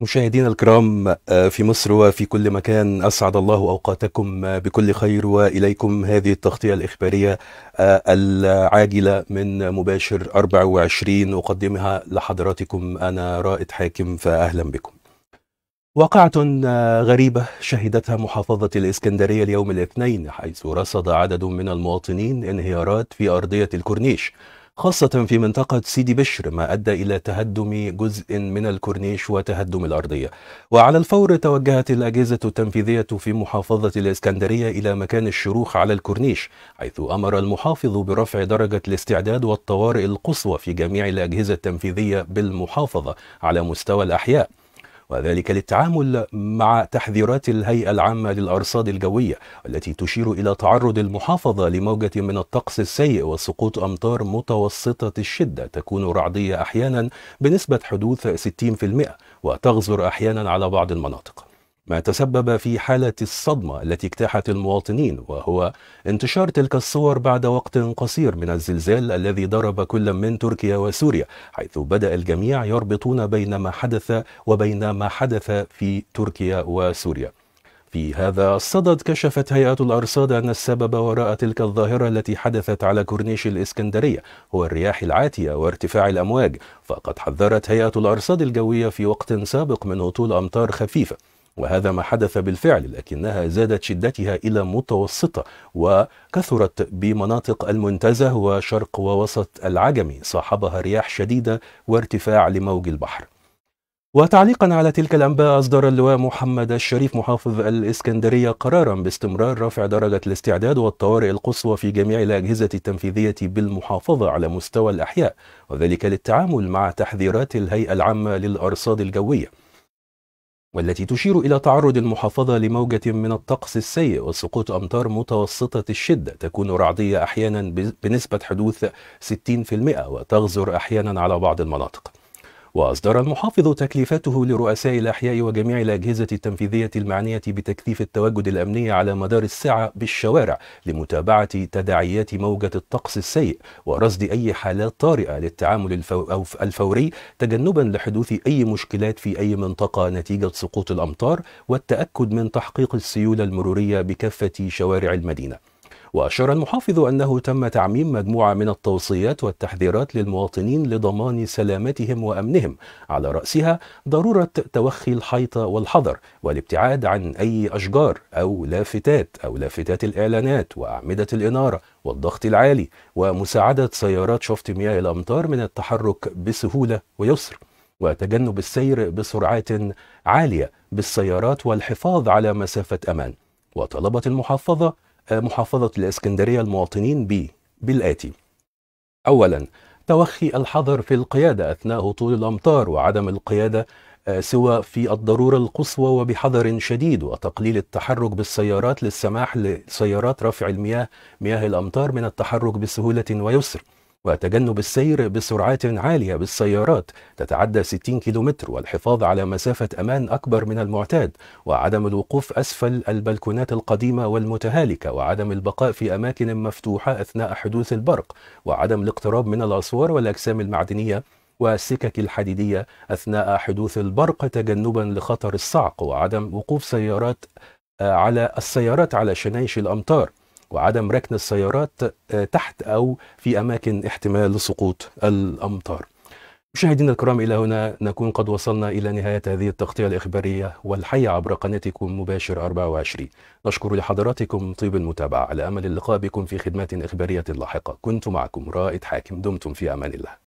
مشاهدينا الكرام آه، في مصر وفي كل مكان اسعد الله اوقاتكم آه، بكل خير واليكم هذه التغطيه الاخباريه آه، العاجله من مباشر 24 اقدمها لحضراتكم انا رائد حاكم فاهلا بكم. واقعة غريبة شهدتها محافظة الإسكندرية اليوم الاثنين حيث رصد عدد من المواطنين انهيارات في أرضية الكورنيش خاصة في منطقة سيدي بشر ما أدى إلى تهدم جزء من الكورنيش وتهدم الأرضية وعلى الفور توجهت الأجهزة التنفيذية في محافظة الإسكندرية إلى مكان الشروخ على الكورنيش حيث أمر المحافظ برفع درجة الاستعداد والطوارئ القصوى في جميع الأجهزة التنفيذية بالمحافظة على مستوى الأحياء وذلك للتعامل مع تحذيرات الهيئة العامة للأرصاد الجوية التي تشير إلى تعرض المحافظة لموجة من الطقس السيء وسقوط أمطار متوسطة الشدة تكون رعدية أحيانا بنسبة حدوث 60% وتغزر أحيانا على بعض المناطق ما تسبب في حالة الصدمة التي اجتاحت المواطنين وهو انتشار تلك الصور بعد وقت قصير من الزلزال الذي ضرب كل من تركيا وسوريا حيث بدأ الجميع يربطون بين ما حدث وبين ما حدث في تركيا وسوريا في هذا الصدد كشفت هيئة الأرصاد أن السبب وراء تلك الظاهرة التي حدثت على كورنيش الإسكندرية هو الرياح العاتية وارتفاع الأمواج فقد حذرت هيئة الأرصاد الجوية في وقت سابق من هطول أمطار خفيفة وهذا ما حدث بالفعل لكنها زادت شدتها إلى متوسطة وكثرت بمناطق المنتزه وشرق ووسط العجمي صاحبها رياح شديدة وارتفاع لموج البحر وتعليقا على تلك الانباء اصدر اللواء محمد الشريف محافظ الاسكندريه قرارا باستمرار رفع درجه الاستعداد والطوارئ القصوى في جميع الاجهزه التنفيذيه بالمحافظه على مستوى الاحياء وذلك للتعامل مع تحذيرات الهيئه العامه للارصاد الجويه والتي تشير إلى تعرض المحافظة لموجة من الطقس السيء وسقوط أمطار متوسطة الشدة تكون رعدية أحيانا بنسبة حدوث 60% وتغزر أحيانا على بعض المناطق وأصدر المحافظ تكليفاته لرؤساء الأحياء وجميع الأجهزة التنفيذية المعنية بتكثيف التواجد الأمني على مدار الساعة بالشوارع لمتابعة تداعيات موجة الطقس السيء ورصد أي حالات طارئة للتعامل الفوري تجنبا لحدوث أي مشكلات في أي منطقة نتيجة سقوط الأمطار والتأكد من تحقيق السيولة المرورية بكافة شوارع المدينة وأشار المحافظ أنه تم تعميم مجموعة من التوصيات والتحذيرات للمواطنين لضمان سلامتهم وأمنهم على رأسها ضرورة توخي الحيطة والحذر والابتعاد عن أي أشجار أو لافتات أو لافتات الإعلانات وأعمدة الإنارة والضغط العالي ومساعدة سيارات شفط مياه الأمطار من التحرك بسهولة ويسر وتجنب السير بسرعات عالية بالسيارات والحفاظ على مسافة أمان وطلبت المحافظة محافظة الإسكندرية المواطنين ب بالآتي أولا توخي الحذر في القيادة أثناء هطول الأمطار وعدم القيادة آه، سوى في الضرورة القصوى وبحذر شديد وتقليل التحرك بالسيارات للسماح لسيارات رفع المياه مياه الأمطار من التحرك بسهولة ويسر وتجنب السير بسرعات عالية بالسيارات تتعدى 60 كيلومتر والحفاظ على مسافة أمان أكبر من المعتاد وعدم الوقوف أسفل البلكونات القديمة والمتهالكة وعدم البقاء في أماكن مفتوحة أثناء حدوث البرق وعدم الاقتراب من الأسوار والأجسام المعدنية والسكك الحديدية أثناء حدوث البرق تجنبا لخطر الصعق وعدم وقوف سيارات آه، على السيارات على شنايش الأمطار وعدم ركن السيارات آه، تحت أو في أماكن احتمال سقوط الأمطار مشاهدينا الكرام إلى هنا نكون قد وصلنا إلى نهاية هذه التغطية الإخبارية والحية عبر قناتكم مباشر 24 نشكر لحضراتكم طيب المتابعة على أمل اللقاء بكم في خدمات إخبارية لاحقة كنت معكم رائد حاكم دمتم في أمان الله